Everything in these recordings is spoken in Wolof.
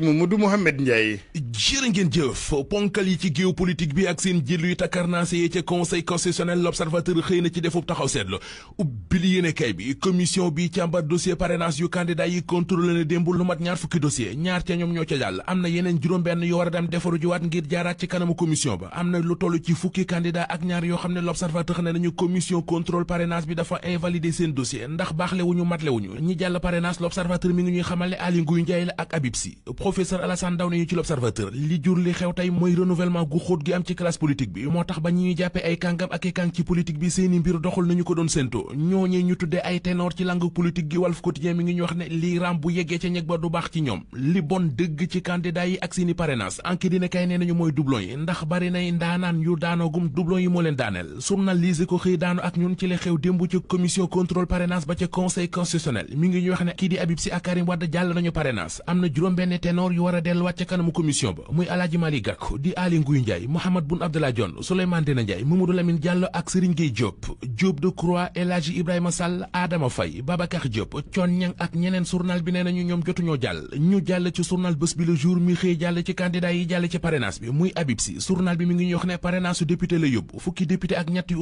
Mamadou Mouhamed Ndiaye jërë ngeen jëf ponkal yi ci géopolitique bi ak seen jël yu takkarnaase yi ca conseil constitutionnel l'observateur xëy na ci defu taxaw seetlu ubbi yéene kay bi commission bi càmbar dossier parrainage yu candidat yi contrôlé na démb lu mat ñaar fukki dossier ñaar ca ñoom ñoo ca jàll am na yeneen juróom-benn yu war a dem defaru juwaat ngir jaaraat ci kanamu commission ba am na lu toll ci fukki candidat ak ñaar yoo xam ne l'observateur ne nañu commission contrôle parrainage bi dafa invalider seen dossier ndax baaxlewuñu matlewuñu ñi jàll parrainage l'observateur mi ngi ñuy xamale Aly Ngouille Ndiaye la ak Habib Sy professeur Alassane Daw nañu ci l'observateur li jur li xew tey mooy renouvellement gu xóot gi am ci classe politique bi moo tax ba ñuy jàppee ay kàngam ak i kàng ci politique bi seeni mbir doxul nañu ko doon séento ñooñee ñu tuddee ay ténor ci langue politique gi Walf Quotidien mi ngi ñu wax ne lii ram bu yeggee ca ñeg ba du baax ci ñoom li bon dëgg ci candidat yi ak seeni parrainage anki dina kay nee nañu mooy doublon yi ndax bari nay ndaanaan yu daanoogum moo leen daaneel journaliste ko xëy daano ak ñun ci la ténor yu war a delluwaat ca kanamu commission ba muy alaaji Mali Gakou di Aly Ngouille Ndiaye Mouhamed Boun Abdallah Dionne Souleymane Ndéné Ndiaye Mamadou Lamine Diallo ak Serigne Gueye Diop Diop Decroix El Hadji Ibrahima Sall Adama Faye Babacar Diop Thione Niang ak ñeneen journal bi nee nañu ñoom jotuñoo jàll ñu jàll ci journal bés bi le jour mi xëy jàll ci candidat yi jàll ci parrainage bi muy Habib Sy journal bi mi ngi ñuy wax ne parrainage su la yóbbu fukki député ak ñett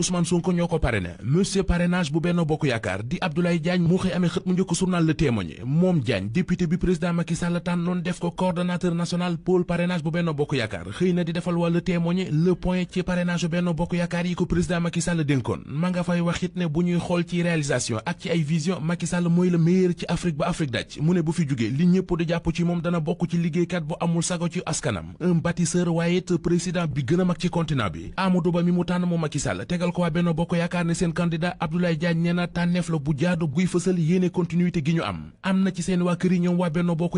ko coordonnateur national pôle parrainage bu Benno Bokk Yaakaar xëy na di defal wàllu témoigner le point ci parrainage bu Benno Bokk Yaakaar yi ko président Macky Sall dénkoon ma nga fay wax ne bu ñuy xool ci réalisation ak ci ay vision Macky mooy le meilleur ci Afrique ba Afrique daj mu ne bu fi jugee li ñëpp di jàpp ci moom dana bokk ci liggéeykat bu amul sago ci askanam un bâtisseur waaye it président bi gën a mag ci continent bi Amadou Ba mi mu tànn moom Macky Sall tegal ko waa Benno Bokk Yaakaar ne seen candidat Abdoulaye Diagne nee na tànneef la bu jaadu guy na ci seen waa kër yi ñoom waa Benno Bokk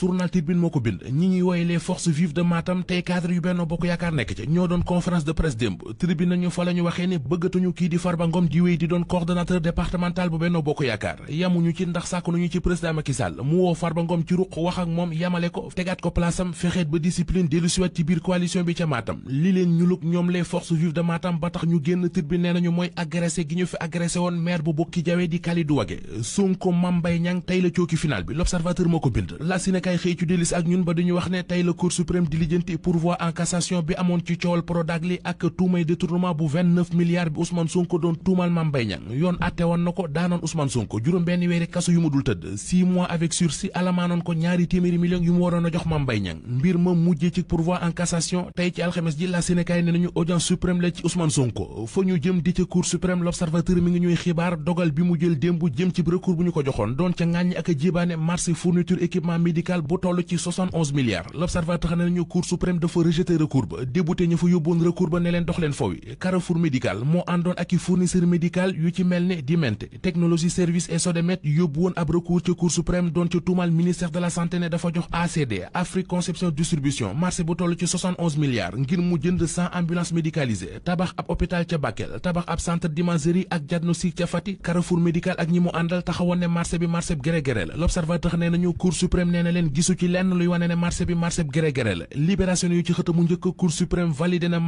journal Tribune moo ko bind ñi ñuy wooye les forces vives de Matam tey cadre yu Benno Bokk Yaakaar nekk ca ñoo doon conférence de presse démb Tribune nañu fa la waxee ne bëggatuñu kii di Farba di wéy di doon coordonnateur départemental bu Benno Bokk Yaakaar yamuñu ci ndax sàkku nañu ci président Macky Sall mu woo Farba ci ruq wax ak moom yamale ko tegaat ko place fexeet ba discipline dellu siwaat ci biir coalition bi ca Matam li leen ñu ñoom kaay xëy ci delis ak ñun ba dañu wax ne tey la cour suprême di lijjanti pourvoi bi amoon ci coowal Prodac ak tuumay détournement bu milliards bi Ousmane Sonko doon tuumal Mame yoon atte woon na ko daanoon Ousmane Sonko juróom benn weeri kaso yu mu dul tëdd 6 mois avec sursis alamaanoon ko ñaari téeméeri millions yu mu waroon a jox Mame mbir ma mujjee ci pourvoi en tey ci alxames ji la Sénégal ne nañu audience suprême la Sénégal bu toll ci 71 milliards l'observateur ni cour suprême dafa rejeter recours ba débouté ñu fa yobone recours ba ne leen dox Carrefour médical mo andone ak fournisseur médical yu ci mel Dimente technologie service et sodemet yóbbu woon ab recours ci cour suprême don't ci mal ministère de la santé ne dafa jox ACD Afrique conception distribution marché bu toll ci 71 milliards ngir mu jënd 100 ambulances médicalisées tabax ab hôpital ci Bakel tabax ab centre d'imagerie ak diagnostic ci Carrefour médical ak ñi mu andal taxawone ne marché bi marché bi gëré l'observateur cour suprême né na leneen gisu ci lenn luy wane ne marché bi marché bi gré-gré la libération yu ci xëtamu njëkk cour suprême validé na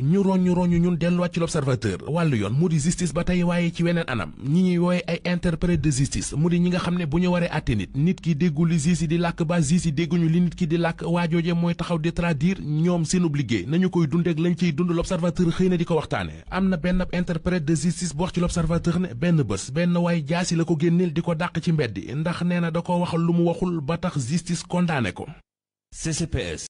ñu roññu roññu ñun delluwaat ci yoon mu di justice ba tey waaye ci weneen anam ñi ñuy wooye ay interprète de justice mu di ñi nga xam ne bu ñu waree àtte nit nit ki déggu li justice di làkk ba justice yi dégguñu li nit ki di làkk waajooje mooy taxaw di traduire ñoom seen liggéey nañu koy dundeek lañ ciy dund l'observateur xëy na di ko waxtaane am na benn interprète de justice bu wax ci l'observateur ne benn bés benn waaye jaasi la ko génneel di ko dàq ci mbeddi ndax ndax nee na da ko waxal lu mu waxul ba tax justice condamné ko. CCPS